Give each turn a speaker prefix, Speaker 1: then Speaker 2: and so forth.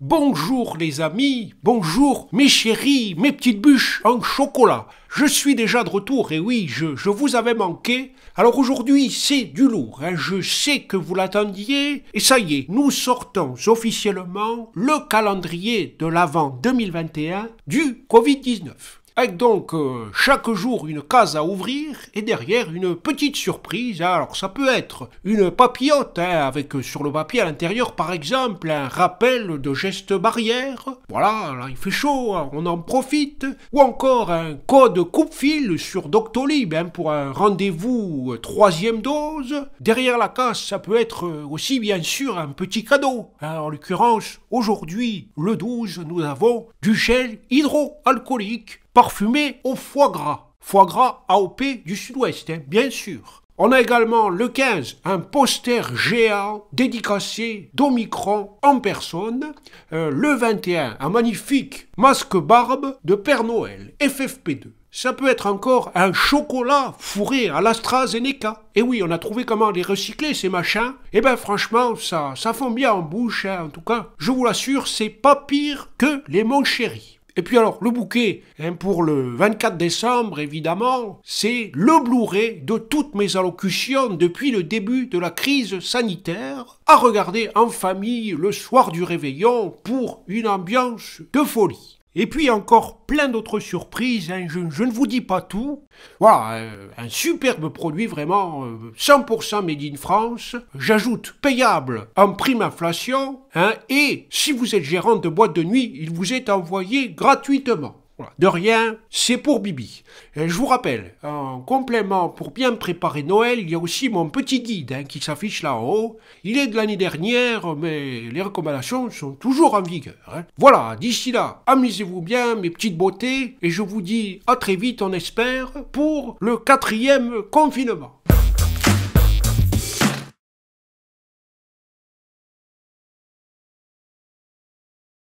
Speaker 1: Bonjour les amis, bonjour mes chéris, mes petites bûches en chocolat. Je suis déjà de retour et oui, je, vous avais manqué. Alors aujourd'hui, c'est du lourd, hein. je sais que vous l'attendiez. Et ça y est, nous sortons officiellement le calendrier de l'avant 2021 du Covid-19 avec donc euh, chaque jour une case à ouvrir et derrière une petite surprise. Ah, alors ça peut être une papillote hein, avec euh, sur le papier à l'intérieur par exemple un rappel de geste barrière. Voilà, il fait chaud, hein, on en profite. Ou encore un code coupe-fil sur Doctolib hein, pour un rendez-vous euh, troisième dose. Derrière la case, ça peut être aussi bien sûr un petit cadeau. en l'occurrence, aujourd'hui, le 12, nous avons du gel hydroalcoolique parfumé au foie gras. Foie gras AOP du sud-ouest, hein, bien sûr. On a également le 15, un poster géant dédicacé d'Omicron en personne. Euh, le 21, un magnifique masque-barbe de Père Noël, FFP2. Ça peut être encore un chocolat fourré à l'AstraZeneca. Et eh oui, on a trouvé comment les recycler, ces machins. Eh ben franchement, ça, ça fond bien en bouche, hein. en tout cas. Je vous l'assure, c'est pas pire que les mots Chéris. Et puis alors, le bouquet, hein, pour le 24 décembre, évidemment, c'est le Blu-ray de toutes mes allocutions depuis le début de la crise sanitaire, à regarder en famille le soir du réveillon pour une ambiance de folie. Et puis encore plein d'autres surprises, hein, je, ne vous dis pas tout. Voilà, euh, un superbe produit vraiment 100% euh, made in France. J'ajoute payable en prime inflation. Hein, et si vous êtes gérant de boîte de nuit, il vous est envoyé gratuitement. De rien, c'est pour Bibi. Et je vous rappelle, en complément, pour bien préparer Noël, il y a aussi mon petit guide hein, qui s'affiche là haut. Il est de l'année dernière, mais les recommandations sont toujours en vigueur. Hein. Voilà, d'ici là, amusez-vous bien, mes petites beautés, et je vous dis à très vite, on espère, pour le quatrième confinement.